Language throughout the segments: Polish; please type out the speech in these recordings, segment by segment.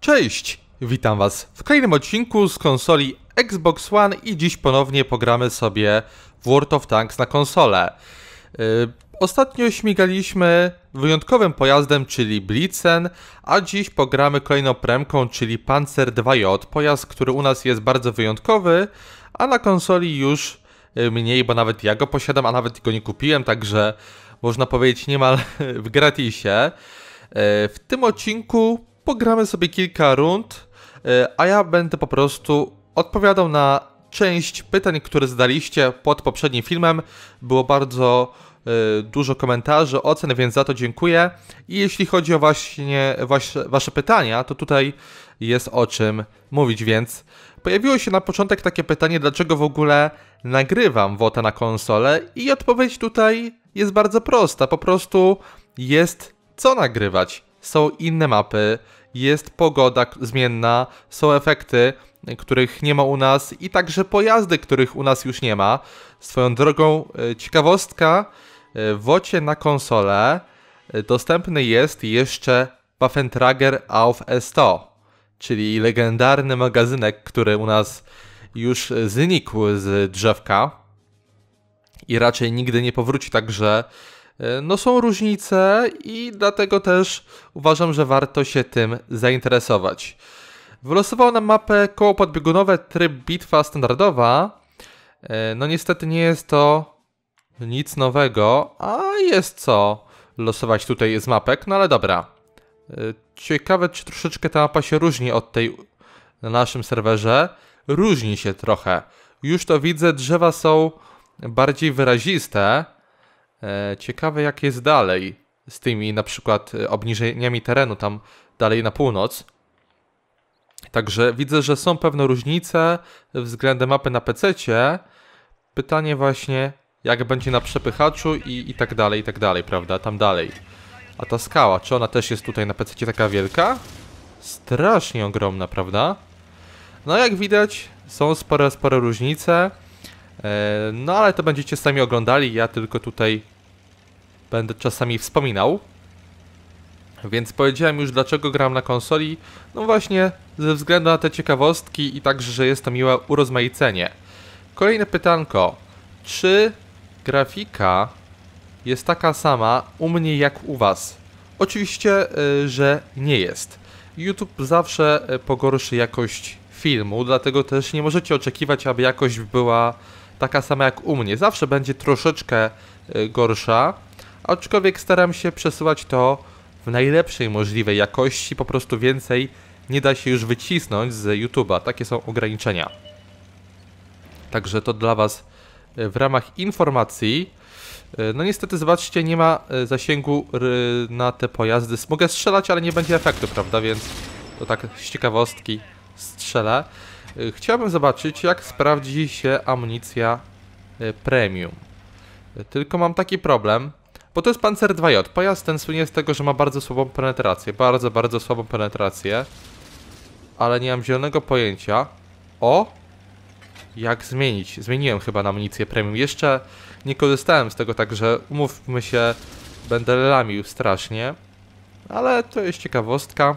Cześć! Witam Was w kolejnym odcinku z konsoli Xbox One i dziś ponownie pogramy sobie w World of Tanks na konsolę. Yy, ostatnio śmigaliśmy wyjątkowym pojazdem, czyli Blitzen, a dziś pogramy kolejną premką, czyli Panzer 2J, pojazd, który u nas jest bardzo wyjątkowy, a na konsoli już y, mniej, bo nawet ja go posiadam, a nawet go nie kupiłem, także można powiedzieć niemal w gratisie. Y, w tym odcinku pogramy sobie kilka rund, e, a ja będę po prostu odpowiadał na część pytań, które zdaliście pod poprzednim filmem. Było bardzo e, dużo komentarzy, ocen, więc za to dziękuję. I jeśli chodzi o właśnie wasze, wasze pytania, to tutaj jest o czym mówić, więc pojawiło się na początek takie pytanie, dlaczego w ogóle nagrywam WOTA na konsolę i odpowiedź tutaj jest bardzo prosta, po prostu jest co nagrywać są inne mapy, jest pogoda zmienna, są efekty, y, których nie ma u nas i także pojazdy, których u nas już nie ma. Swoją drogą, y, ciekawostka, y, w ocie na konsolę dostępny jest jeszcze Waffentrager auf S100, czyli legendarny magazynek, który u nas już znikł z drzewka i raczej nigdy nie powróci, także E, no są różnice i dlatego też uważam, że warto się tym zainteresować. Wylosował nam mapę koło podbiegunowe tryb bitwa standardowa. E, no niestety nie jest to nic nowego, a jest co losować tutaj z mapek, no ale dobra. E, ciekawe, czy troszeczkę ta mapa się różni od tej na naszym serwerze. Różni się trochę. Już to widzę, drzewa są bardziej wyraziste. E, ciekawe jak jest dalej z tymi na przykład e, obniżeniami terenu tam dalej na północ. Także widzę, że są pewne różnice względem mapy na PC. -cie. Pytanie właśnie, jak będzie na przepychaczu i, i tak dalej, i tak dalej, prawda? Tam dalej. A ta skała, czy ona też jest tutaj na PC taka wielka? Strasznie ogromna, prawda? No jak widać, są spore, spore różnice. E, no ale to będziecie sami oglądali, ja tylko tutaj będę czasami wspominał. Więc powiedziałem już dlaczego gram na konsoli, no właśnie ze względu na te ciekawostki i także, że jest to miłe urozmaicenie. Kolejne pytanko, czy grafika jest taka sama u mnie jak u Was? Oczywiście, e, że nie jest. YouTube zawsze e, pogorszy jakość filmu, dlatego też nie możecie oczekiwać, aby jakość była taka sama jak u mnie. Zawsze będzie troszeczkę y, gorsza, aczkolwiek staram się przesyłać to w najlepszej możliwej jakości, po prostu więcej nie da się już wycisnąć z YouTube'a. Takie są ograniczenia. Także to dla Was y, w ramach informacji. Y, no niestety, zobaczcie, nie ma zasięgu na te pojazdy. Mogę strzelać, ale nie będzie efektu, prawda? Więc to tak z ciekawostki strzelę. E, chciałbym zobaczyć, jak sprawdzi się amunicja e, premium. E, tylko mam taki problem, bo to jest Panzer 2J. Pojazd ten słynie z tego, że ma bardzo słabą penetrację. Bardzo, bardzo słabą penetrację. Ale nie mam zielonego pojęcia. O! Jak zmienić? Zmieniłem chyba na amunicję premium. Jeszcze nie korzystałem z tego, także umówmy się, będę lamił strasznie. Ale to jest ciekawostka.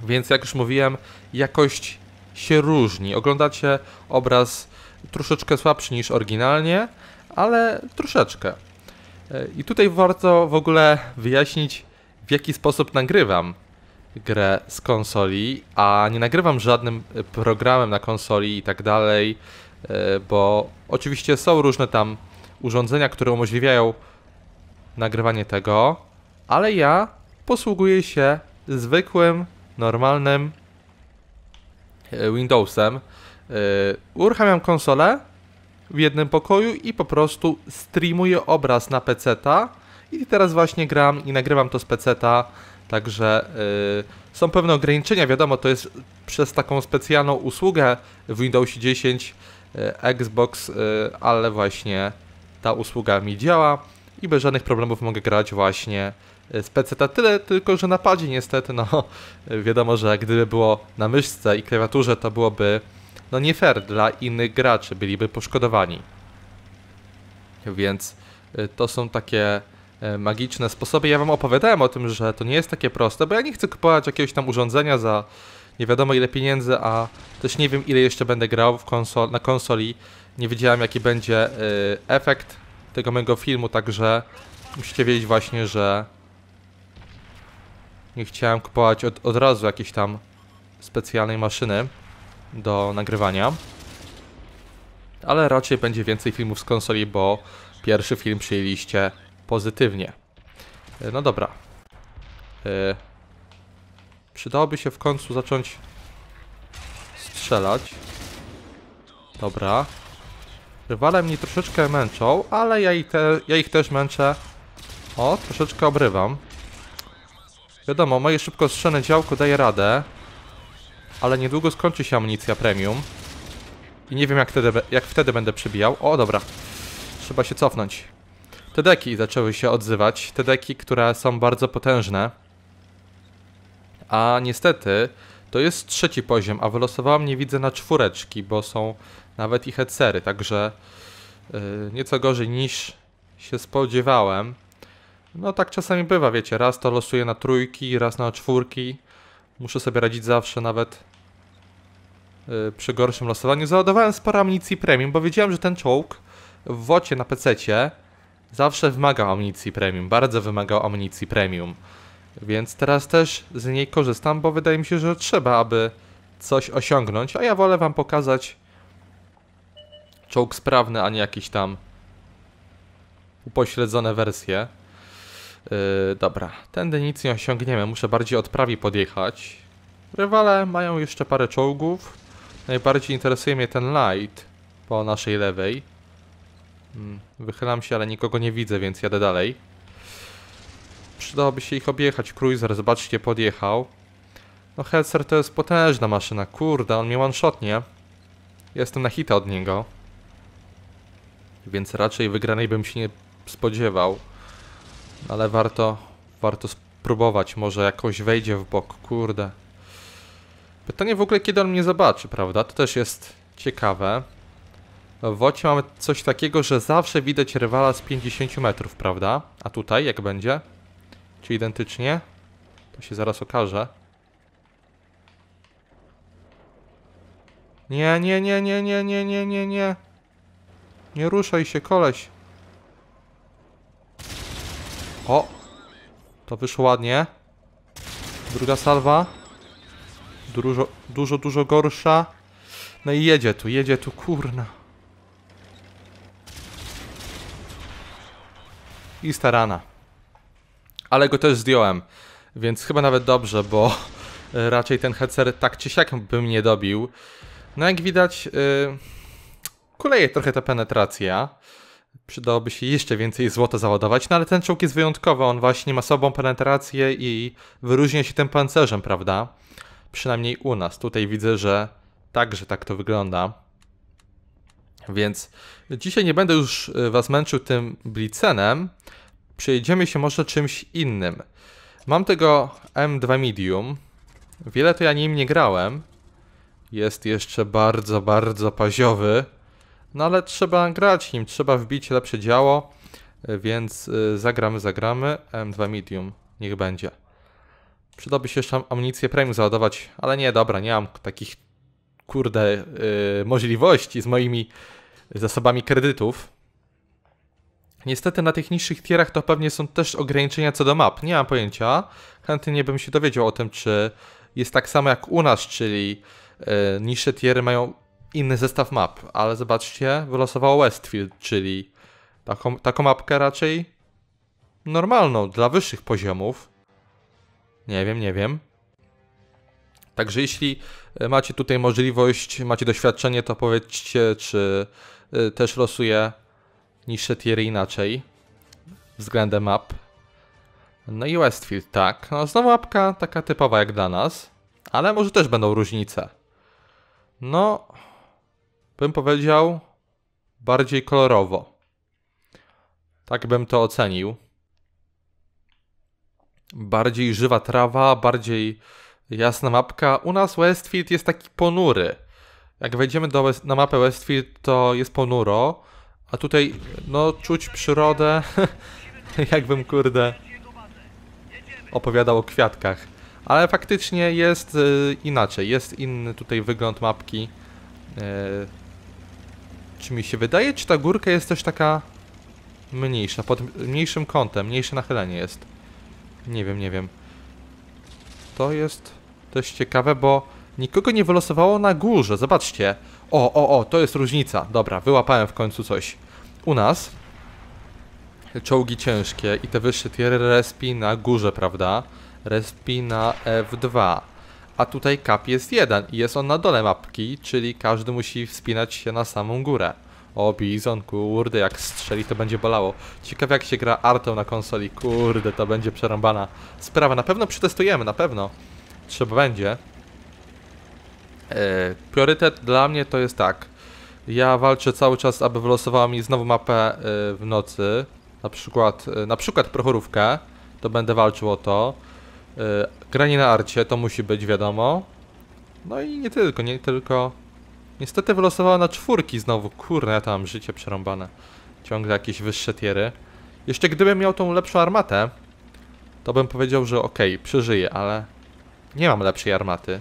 Więc jak już mówiłem, jakość się różni. Oglądacie obraz troszeczkę słabszy niż oryginalnie, ale troszeczkę. I tutaj warto w ogóle wyjaśnić, w jaki sposób nagrywam grę z konsoli, a nie nagrywam żadnym e, programem na konsoli i tak dalej, e, bo oczywiście są różne tam urządzenia, które umożliwiają nagrywanie tego, ale ja posługuję się zwykłym, normalnym E, Windowsem, e, uruchamiam konsolę w jednym pokoju i po prostu streamuję obraz na PC-ta. I teraz właśnie gram i nagrywam to z PC-ta, także e, są pewne ograniczenia. Wiadomo, to jest przez taką specjalną usługę w Windowsie 10 Xbox, ale właśnie ta usługa mi działa i bez żadnych problemów mogę grać właśnie z PC tyle, tylko że na padzie niestety, no wiadomo, że gdyby było na myszce i klawiaturze, to byłoby no nie fair dla innych graczy, byliby poszkodowani. Więc y, to są takie y, magiczne sposoby. Ja wam opowiadałem o tym, że to nie jest takie proste, bo ja nie chcę kupować jakiegoś tam urządzenia za nie wiadomo ile pieniędzy, a też nie wiem ile jeszcze będę grał konsol, na konsoli. Nie wiedziałem jaki będzie y, efekt tego mojego filmu, także musicie wiedzieć właśnie, że nie chciałem kupować od, od razu jakiejś tam specjalnej maszyny do nagrywania. Ale raczej będzie więcej filmów z konsoli, bo pierwszy film przyjęliście pozytywnie. E, no dobra. E, przydałoby się w końcu zacząć strzelać. Dobra. Rywale mnie troszeczkę męczą, ale ja ich, te, ja ich też męczę. O, troszeczkę obrywam. Wiadomo, moje szybko strzone działko daje radę. Ale niedługo skończy się amunicja premium. I nie wiem jak wtedy, jak wtedy będę przebijał. O, dobra. Trzeba się cofnąć. Te deki zaczęły się odzywać. Te deki, które są bardzo potężne. A niestety to jest trzeci poziom, a wylosowałem nie widzę na czwóreczki, bo są nawet i hecery, także yy, nieco gorzej niż się spodziewałem. No tak czasami bywa, wiecie, raz to losuję na trójki, raz na czwórki. Muszę sobie radzić zawsze, nawet yy, przy gorszym losowaniu. Załadowałem sporo amunicji premium, bo wiedziałem, że ten czołg w wocie na pececie zawsze wymagał amunicji premium, bardzo wymagał amunicji premium. Więc teraz też z niej korzystam, bo wydaje mi się, że trzeba, aby coś osiągnąć, a ja wolę wam pokazać czołg sprawny, a nie jakieś tam upośledzone wersje. Yy, dobra, tędy nic nie osiągniemy, muszę bardziej od prawi podjechać. Rywale mają jeszcze parę czołgów. Najbardziej interesuje mnie ten light po naszej lewej. Hmm, wychylam się, ale nikogo nie widzę, więc jadę dalej. Przydałoby się ich objechać. Cruiser, zobaczcie, podjechał. No Helser to jest potężna maszyna, kurde, on mnie one-shotnie. Jestem na hita od niego. Więc raczej wygranej bym się nie spodziewał ale warto, warto spróbować, może jakoś wejdzie w bok, kurde. Pytanie w ogóle, kiedy on mnie zobaczy, prawda? To też jest ciekawe. W Ocie mamy coś takiego, że zawsze widać rywala z 50 metrów, prawda? A tutaj jak będzie? Czy identycznie? To się zaraz okaże. Nie, nie, nie, nie, nie, nie, nie, nie, nie. Nie ruszaj się, koleś. O! To wyszło ładnie. Druga salwa. Dużo, dużo, dużo gorsza. No i jedzie tu, jedzie tu, kurna. I starana. Ale go też zdjąłem. Więc chyba nawet dobrze, bo e, raczej ten hecer tak czy siak by mnie dobił. No jak widać, yy, kuleje trochę ta penetracja przydałoby się jeszcze więcej złota załadować, no ale ten czołg jest wyjątkowy, on właśnie ma sobą penetrację i wyróżnia się tym pancerzem, prawda? Przynajmniej u nas. Tutaj widzę, że także tak to wygląda. Więc dzisiaj nie będę już y, Was męczył tym Blicenem. Przejdziemy się może czymś innym. Mam tego M2 Medium. Wiele to ja nim nie grałem. Jest jeszcze bardzo, bardzo paziowy. No ale trzeba grać nim, trzeba wbić lepsze działo, e, więc e, zagramy, zagramy. M2 Medium, niech będzie. Przydałby się jeszcze amunicję premium załadować, ale nie, dobra, nie mam takich, kurde, yy, możliwości z moimi zasobami kredytów. Niestety na tych niższych tierach to pewnie są też ograniczenia co do map. Nie mam pojęcia. Chętnie bym się dowiedział o tym, czy jest tak samo jak u nas, czyli yy, niższe tiery mają inny zestaw map, ale zobaczcie, wylosował Westfield, czyli taką, taką mapkę raczej normalną dla wyższych poziomów. Nie wiem, nie wiem. Także jeśli e, macie tutaj możliwość, macie doświadczenie, to powiedzcie, czy e, też losuje niższe tiery inaczej względem map. No i Westfield, tak. No znowu mapka taka typowa jak dla nas, ale może też będą różnice. No, bym powiedział, bardziej kolorowo. Tak bym to ocenił. Bardziej żywa trawa, bardziej jasna mapka. U nas Westfield jest taki ponury. Jak wejdziemy do West na mapę Westfield, to jest ponuro. A tutaj, no, czuć przyrodę. Jakbym, kurde, opowiadał o kwiatkach. Ale faktycznie jest y, inaczej. Jest inny tutaj wygląd mapki. Y, czy mi się wydaje, czy ta górka jest też taka mniejsza, pod mniejszym kątem, mniejsze nachylenie jest. Nie wiem, nie wiem. To jest dość ciekawe, bo nikogo nie wylosowało na górze, zobaczcie. O, o, o, to jest różnica. Dobra, wyłapałem w końcu coś. U nas czołgi ciężkie i te wyższe tiery respi na górze, prawda? Respi na F2 a tutaj kap jest jeden i jest on na dole mapki, czyli każdy musi wspinać się na samą górę. O, Bizon, kurde, jak strzeli to będzie bolało. Ciekawe jak się gra artą na konsoli, kurde, to będzie przerąbana sprawa. Na pewno przetestujemy, na pewno. Trzeba będzie. Yy, priorytet dla mnie to jest tak. Ja walczę cały czas, aby wylosowała mi znowu mapę yy, w nocy. Na przykład, yy, na przykład prochorówkę. To będę walczył o to. E, granie na arcie, to musi być, wiadomo. No i nie tylko, nie tylko. Niestety wylosowała na czwórki znowu. Kurde, ja tam życie przerąbane. Ciągle jakieś wyższe tiery. Jeszcze gdybym miał tą lepszą armatę, to bym powiedział, że okej, okay, przeżyję, ale nie mam lepszej armaty.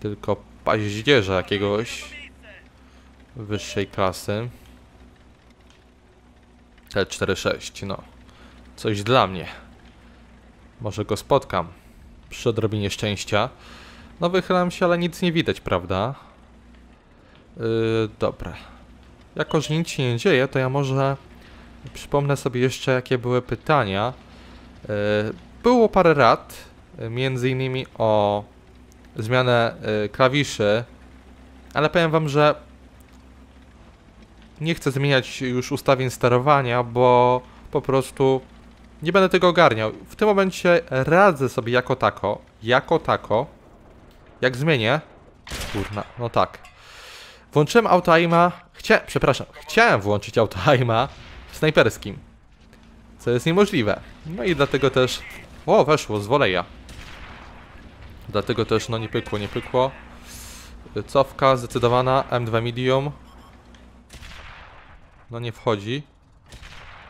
Tylko paździerza jakiegoś wyższej klasy. t 6 no. Coś dla mnie. Może go spotkam. Przy odrobinie szczęścia. No wychylam się, ale nic nie widać, prawda? Yy, dobra. Jako, że nic się nie dzieje, to ja może przypomnę sobie jeszcze, jakie były pytania. Yy, było parę rad, między innymi o zmianę yy, klawiszy, ale powiem wam, że nie chcę zmieniać już ustawień sterowania, bo po prostu nie będę tego ogarniał. W tym momencie radzę sobie jako tako, jako tako, jak zmienię, kurna, no tak. Włączyłem autoaima, chcia, przepraszam, chciałem włączyć w snajperskim, co jest niemożliwe. No i dlatego też, o weszło z woleja. Dlatego też, no nie pykło, nie pykło. Cofka zdecydowana, M2 medium. No nie wchodzi.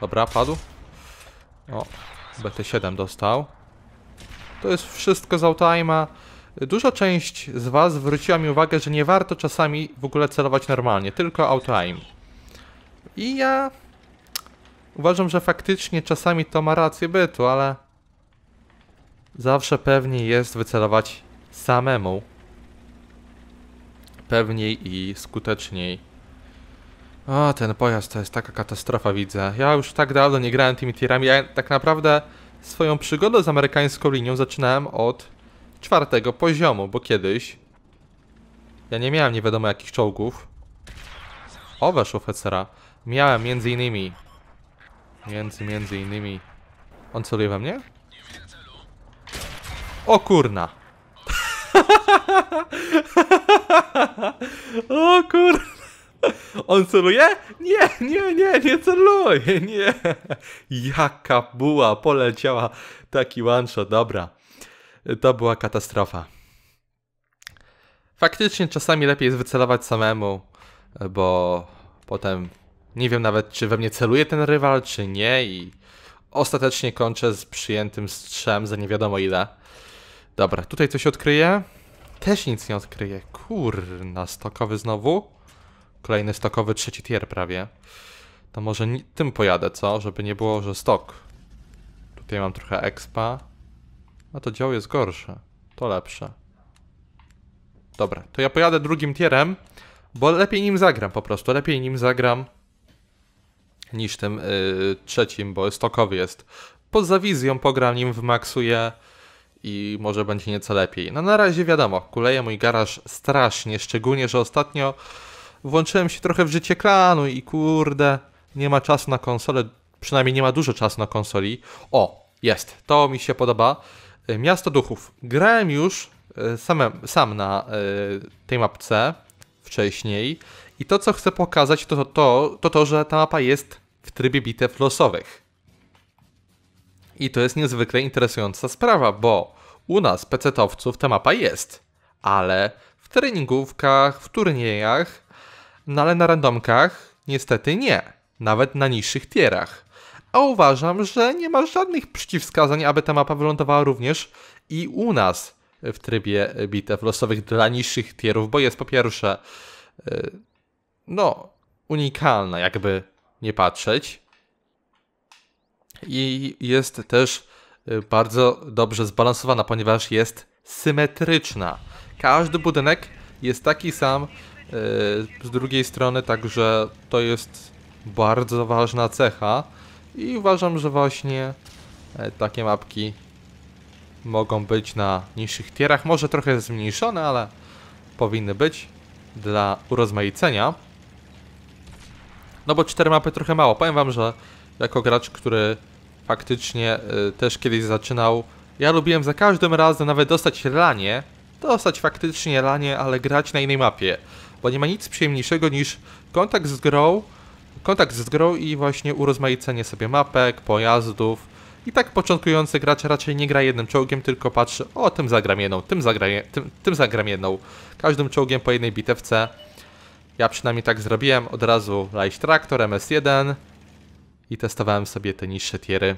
Dobra, padł. O, BT7 dostał. To jest wszystko z Outime'a. Duża część z Was zwróciła mi uwagę, że nie warto czasami w ogóle celować normalnie, tylko autoaim. I ja uważam, że faktycznie czasami to ma rację bytu, ale zawsze pewniej jest wycelować samemu. Pewniej i skuteczniej. O, ten pojazd to jest taka katastrofa, widzę. Ja już tak dawno nie grałem tymi tirami. Ja tak naprawdę swoją przygodę z amerykańską linią zaczynałem od czwartego poziomu, bo kiedyś ja nie miałem nie wiadomo jakich czołgów. O, weszł oficera. Miałem między innymi. Między, między innymi. On celuje we mnie? O kurna! o kurna! On celuje? Nie, nie, nie, nie celuje, nie. Jaka buła, poleciała taki one shot, dobra. To była katastrofa. Faktycznie czasami lepiej jest wycelować samemu, bo potem nie wiem nawet, czy we mnie celuje ten rywal, czy nie i ostatecznie kończę z przyjętym strzem za nie wiadomo ile. Dobra, tutaj coś odkryję. Też nic nie odkryję. Kurna, stokowy znowu. Kolejny stokowy trzeci tier prawie. To może tym pojadę, co? Żeby nie było, że stok. Tutaj mam trochę expa. A to dział jest gorsze. To lepsze. Dobra, to ja pojadę drugim tierem, bo lepiej nim zagram po prostu. Lepiej nim zagram niż tym yy, trzecim, bo stokowy jest. Poza wizją pogram nim, wmaksuję i może będzie nieco lepiej. No na razie wiadomo, kuleje mój garaż strasznie, szczególnie, że ostatnio włączyłem się trochę w życie klanu i kurde, nie ma czasu na konsolę, przynajmniej nie ma dużo czasu na konsoli. O, jest, to mi się podoba. E, Miasto Duchów. Grałem już e, same sam na e, tej mapce wcześniej i to, co chcę pokazać, to to, to, to, to że ta mapa jest w trybie bitew losowych. I to jest niezwykle interesująca sprawa, bo u nas, pecetowców, ta mapa jest, ale w treningówkach, w turniejach no ale na randomkach niestety nie, nawet na niższych tierach. A uważam, że nie ma żadnych przeciwwskazań, aby ta mapa wylądowała również i u nas w trybie bitew losowych dla niższych tierów, bo jest po pierwsze y, no, unikalna, jakby nie patrzeć. I jest też y, bardzo dobrze zbalansowana, ponieważ jest symetryczna. Każdy budynek jest taki sam E, z drugiej strony także to jest bardzo ważna cecha i uważam, że właśnie e, takie mapki mogą być na niższych tierach, może trochę zmniejszone, ale powinny być dla urozmaicenia. No bo cztery mapy trochę mało. Powiem wam, że jako gracz, który faktycznie e, też kiedyś zaczynał, ja lubiłem za każdym razem nawet dostać ranie, dostać faktycznie ranie, ale grać na innej mapie bo nie ma nic przyjemniejszego niż kontakt z grą, kontakt z grą i właśnie urozmaicenie sobie mapek, pojazdów. I tak początkujący gracz raczej nie gra jednym czołgiem, tylko patrzy, o tym zagram jedną, tym zagram, tym, tym zagram jedną. Każdym czołgiem po jednej bitewce. Ja przynajmniej tak zrobiłem, od razu Light Traktor, MS1 i testowałem sobie te niższe tiery.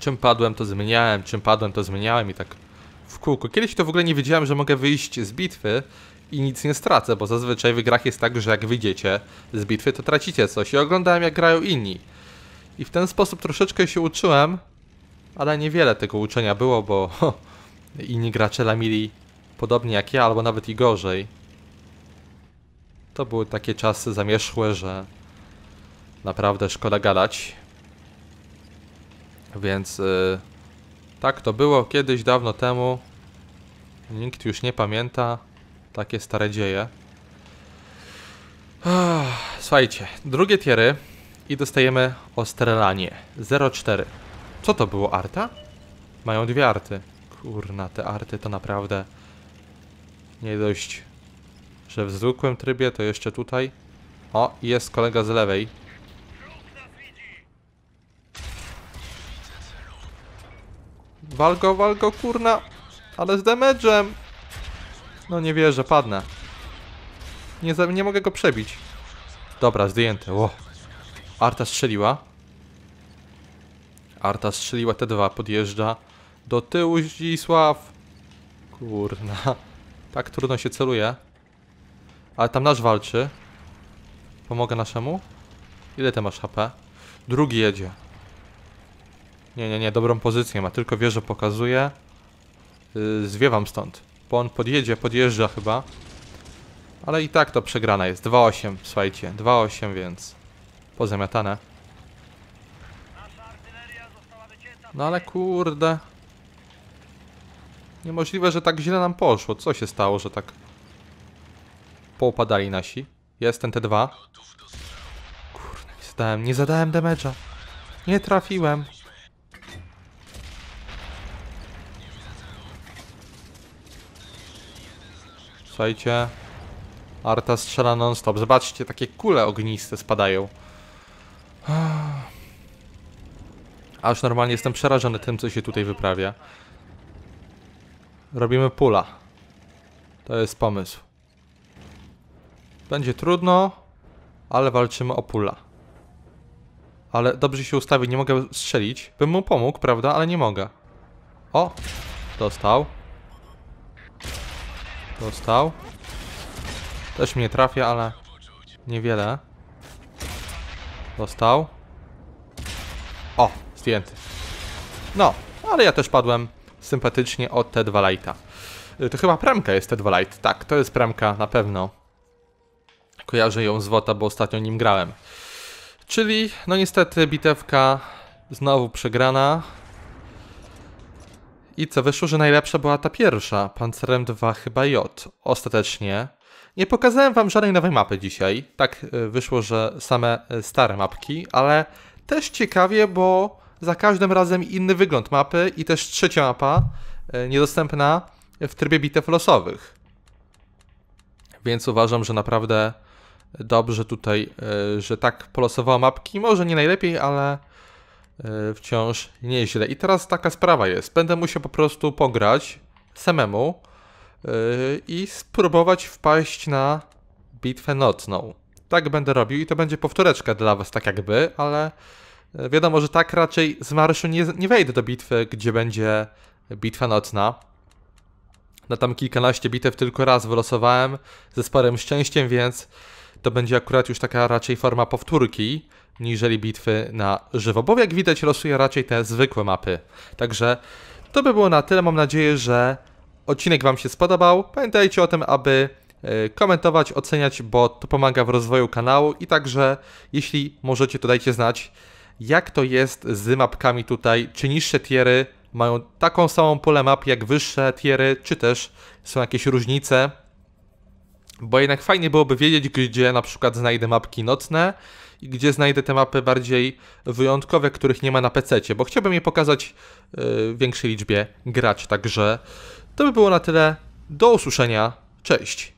Czym padłem to zmieniałem, czym padłem to zmieniałem i tak w kółko. Kiedyś to w ogóle nie wiedziałem, że mogę wyjść z bitwy i nic nie stracę, bo zazwyczaj w grach jest tak, że jak wyjdziecie z bitwy, to tracicie coś. I oglądałem, jak grają inni. I w ten sposób troszeczkę się uczyłem, ale niewiele tego uczenia było, bo ho, inni gracze lamili podobnie jak ja, albo nawet i gorzej. To były takie czasy zamierzchłe, że naprawdę szkoda gadać. Więc... Yy tak to było kiedyś, dawno temu. Nikt już nie pamięta. Takie stare dzieje. Słuchajcie, drugie tiery i dostajemy ostrelanie 04. Co to było, arta? Mają dwie arty. Kurna, te arty to naprawdę nie dość, że w zwykłym trybie, to jeszcze tutaj. O, jest kolega z lewej. Walgo, walgo, kurna. Ale z damage'em. No nie wierzę, padnę. Nie, nie mogę go przebić. Dobra, zdjęty. Wow. Arta strzeliła. Arta strzeliła, T2 podjeżdża. Do tyłu Zdzisław. Kurna. Tak trudno się celuje. Ale tam nasz walczy. Pomogę naszemu? Ile ty masz HP? Drugi jedzie. Nie, nie, nie, dobrą pozycję ma, tylko wie, że pokazuje. Yy, zwiewam stąd, bo on podjedzie, podjeżdża chyba. Ale i tak to przegrana jest. 2-8, słuchajcie, 2-8, więc pozamiatane. No ale kurde. Niemożliwe, że tak źle nam poszło. Co się stało, że tak poupadali nasi? Jestem te T2. Kurde, nie zadałem, nie zadałem damage'a. Nie trafiłem. Słuchajcie. Arta strzela non-stop. Zobaczcie, takie kule ogniste spadają. Aż normalnie jestem przerażony tym, co się tutaj wyprawia. Robimy pula. To jest pomysł. Będzie trudno, ale walczymy o pula. Ale dobrze się ustawi, nie mogę strzelić. Bym mu pomógł, prawda? Ale nie mogę. O! Dostał. Dostał. Też mnie trafia, ale niewiele. Dostał. O, zdjęty. No, ale ja też padłem sympatycznie od T2 Lighta. Y, to chyba premka jest T2 Light. Tak, to jest premka na pewno. Kojarzę ją z WOTA, bo ostatnio nim grałem. Czyli, no niestety, bitewka znowu przegrana. I co, wyszło, że najlepsza była ta pierwsza, Pancerem 2 chyba J, ostatecznie. Nie pokazałem wam żadnej nowej mapy dzisiaj, tak e, wyszło, że same e, stare mapki, ale też ciekawie, bo za każdym razem inny wygląd mapy i też trzecia mapa, e, niedostępna w trybie bitew losowych. Więc uważam, że naprawdę dobrze tutaj, że tak polosowała mapki. Może nie najlepiej, ale Y, wciąż nieźle. I teraz taka sprawa jest. Będę musiał po prostu pograć samemu y, i spróbować wpaść na bitwę nocną. Tak będę robił i to będzie powtóreczka dla was tak jakby, ale y, wiadomo, że tak raczej z marszu nie, nie wejdę do bitwy, gdzie będzie bitwa nocna. Na tam kilkanaście bitew tylko raz wylosowałem ze sporym szczęściem, więc to będzie akurat już taka raczej forma powtórki niżeli bitwy na żywo, bo jak widać losuje raczej te zwykłe mapy. Także to by było na tyle, mam nadzieję, że odcinek Wam się spodobał. Pamiętajcie o tym, aby e, komentować, oceniać, bo to pomaga w rozwoju kanału i także jeśli możecie to dajcie znać, jak to jest z mapkami tutaj, czy niższe tiery mają taką samą pulę map jak wyższe tiery, czy też są jakieś różnice, bo jednak fajnie byłoby wiedzieć, gdzie na przykład znajdę mapki nocne, i gdzie znajdę te mapy bardziej wyjątkowe, których nie ma na PC, bo chciałbym je pokazać e, w większej liczbie grać. Także to by było na tyle. Do usłyszenia. Cześć.